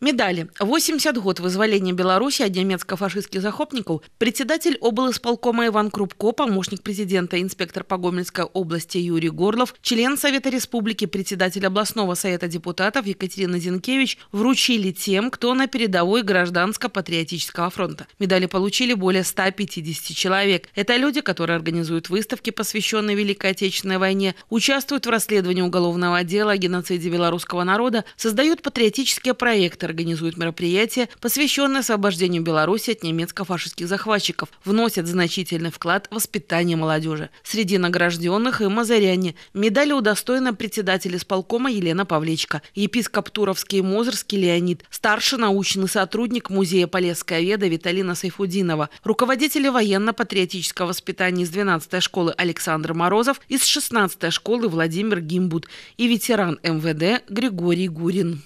Медали. 80 год вызволения Беларуси от немецко-фашистских захопников председатель облсполкома Иван Крупко, помощник президента, инспектор по Гомельской области Юрий Горлов, член Совета Республики, председатель областного совета депутатов Екатерина Зинкевич вручили тем, кто на передовой гражданско-патриотического фронта. Медали получили более 150 человек. Это люди, которые организуют выставки, посвященные Великой Отечественной войне, участвуют в расследовании уголовного дела о геноциде белорусского народа, создают патриотические проекты, организуют мероприятие, посвященное освобождению Беларуси от немецко-фашистских захватчиков, вносят значительный вклад в воспитание молодежи. Среди награжденных и мазаряне. Медали удостоена председатель исполкома Елена Павличко, епископ Туровский и Мозырский Леонид, старший научный сотрудник Музея Полесская Веда Виталина Сайфудинова, руководители военно-патриотического воспитания из 12-й школы Александр Морозов, из 16-й школы Владимир Гимбут и ветеран МВД Григорий Гурин.